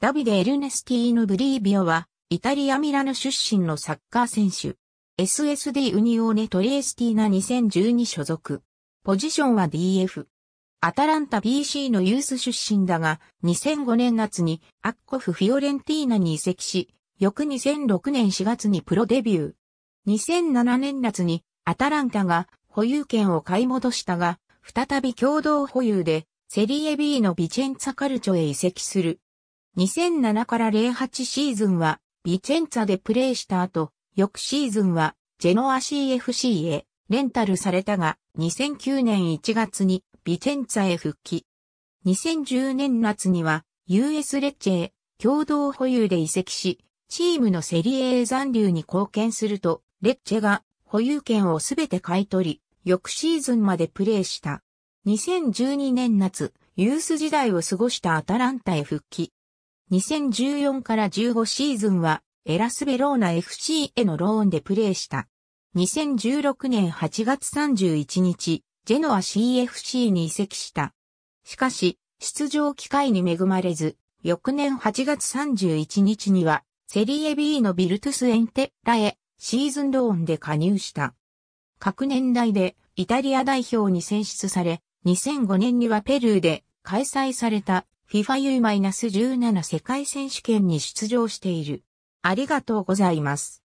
ダビデ・エルネスティーヌ・ブリービオは、イタリア・ミラノ出身のサッカー選手。SSD ウニオーネ・トリエスティーナ2012所属。ポジションは DF。アタランタ BC のユース出身だが、2005年夏にアッコフ・フィオレンティーナに移籍し、翌2006年4月にプロデビュー。2007年夏にアタランタが保有権を買い戻したが、再び共同保有で、セリエ B のビチェンツァカルチョへ移籍する。2007から08シーズンはビチェンツァでプレーした後、翌シーズンはジェノア CFC へレンタルされたが、2009年1月にビチェンツァへ復帰。2010年夏には US レッチェへ共同保有で移籍し、チームのセリエー残留に貢献すると、レッチェが保有権をすべて買い取り、翌シーズンまでプレーした。2012年夏、ユース時代を過ごしたアタランタへ復帰。2014から15シーズンはエラスベローナ FC へのローンでプレーした。2016年8月31日、ジェノア CFC に移籍した。しかし、出場機会に恵まれず、翌年8月31日には、セリエ B のビルトゥスエンテラへシーズンローンで加入した。各年代でイタリア代表に選出され、2005年にはペルーで開催された FIFA U-17 世界選手権に出場している。ありがとうございます。